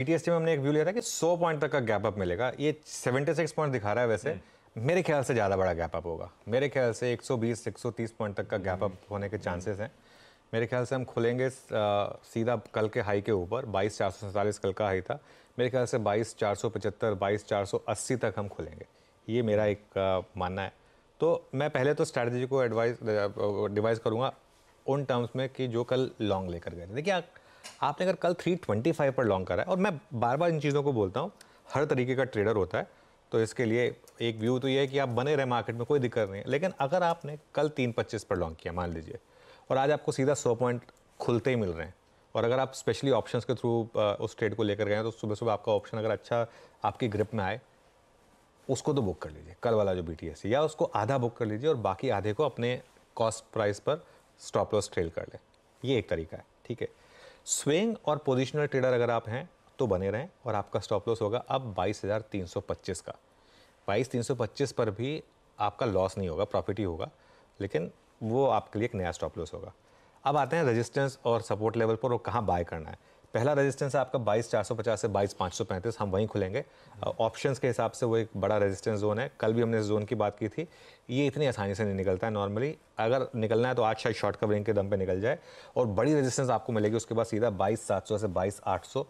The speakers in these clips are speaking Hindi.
पीटीएसटी में हमने एक व्यू लिया था कि 100 पॉइंट तक का गैप अप मिलेगा ये 76 पॉइंट दिखा रहा है वैसे हम्म। मेरे ख्याल से ज़्यादा बड़ा गैप अप होगा मेरे ख्याल से 120 130 पॉइंट तक का गैप अप हम्म। होने के चांसेस हैं मेरे ख्याल से हम खुलेंगे सीधा कल के हाई के ऊपर बाईस चार कल का हाई था मेरे ख्याल से बाईस चार सौ पचहत्तर बाईस चार सौ अस्सी तक हम खुलेंगे ये मेरा एक मानना है तो मैं पहले तो स्ट्रैटेजी को एडवाइस डिवाइस करूँगा उन टर्म्स में कि जो कल लॉन्ग लेकर गए थे देखिए आपने अगर कल 325 पर लॉन्ग करा है और मैं बार बार इन चीज़ों को बोलता हूँ हर तरीके का ट्रेडर होता है तो इसके लिए एक व्यू तो ये है कि आप बने रहे मार्केट में कोई दिक्कत नहीं है लेकिन अगर आपने कल तीन पच्चीस पर लॉन्ग किया मान लीजिए और आज आपको सीधा सौ पॉइंट खुलते ही मिल रहे हैं और अगर आप स्पेशली ऑप्शंस के थ्रू उस ट्रेड को लेकर गए हैं तो सुबह सुबह आपका ऑप्शन अगर अच्छा आपकी ग्रिप में आए उसको तो बुक कर लीजिए कल वाला जो बी या उसको आधा बुक कर लीजिए और बाकी आधे को अपने कॉस्ट प्राइस पर स्टॉप लॉस ट्रेल कर लें ये एक तरीका है ठीक है स्विंग और पोजिशनल ट्रेडर अगर आप हैं तो बने रहें और आपका स्टॉप लॉस होगा अब 22,325 का 22,325 पर भी आपका लॉस नहीं होगा प्रॉफिट ही होगा लेकिन वो आपके लिए एक नया स्टॉप लॉस होगा अब आते हैं रेजिस्टेंस और सपोर्ट लेवल पर और कहाँ बाय करना है पहला रेजिस्टेंस है आपका बाईस चार सौ पचास से बाईस पाँच सौ पैंतीस हम वहीं खुलेंगे ऑप्शंस के हिसाब से वो एक बड़ा रेजिस्टेंस जोन है कल भी हमने इस जोन की बात की थी ये इतनी आसानी से नहीं निकलता है नॉर्मली अगर निकलना है तो आज शायद शॉर्ट कवरिंग के दम पे निकल जाए और बड़ी रेजिस्टेंस आपको मिलेगी उसके बाद सीधा बाईस सात सौ से बाईस आठ सौ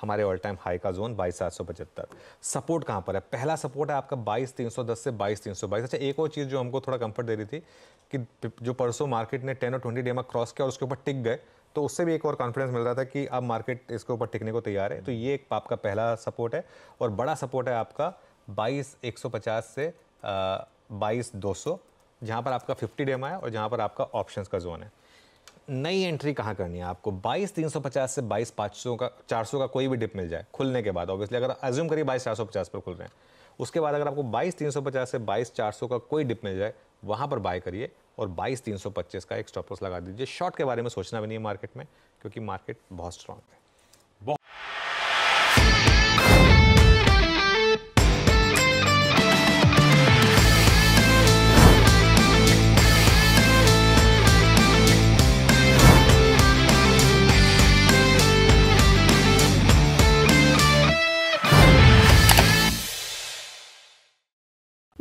हमारे ऑल टाइम हाई का जोन बाईस सात सौ पचहत्तर सपोर्ट कहाँ पर है पहला सपोर्ट है आपका बाईस तीन सौ दस से बाईस तीन सौ बाईस अच्छा एक और चीज़ जो हमको थोड़ा कंफर्ट दे रही थी कि जो परसों मार्केट ने टेन और ट्वेंटी डेमा क्रॉस किया और उसके ऊपर टिक गए तो उससे भी एक और कॉन्फिडेंस मिल रहा था कि अब मार्केट इसके ऊपर टिकने को तैयार है तो ये एक आपका पहला सपोर्ट है और बड़ा सपोर्ट है आपका बाईस एक सौ पचास से बाईस दो सौ जहाँ पर आपका फिफ्टी डेम आया और जहाँ पर आपका ऑप्शंस का जोन है नई एंट्री कहाँ करनी है आपको बाईस तीन सौ पचास से बाईस पाँच सौ का चार सौ का कोई भी डिप मिल जाए खुलने के बाद ऑब्वियसली अगर एज्यूम करिए बाईस चार सौ पचास पर खुल रहे हैं उसके बाद अगर आपको बाईस तीन सौ पचास से बाईस चार सौ का कोई डिप मिल जाए वहाँ पर बाय करिए और बाईस तीन सौ पच्चीस का एक स्टॉप लॉस लगा दीजिए शॉर्ट के बारे में सोचना भी नहीं है मार्केट में क्योंकि मार्केट बहुत स्ट्रॉन्ग है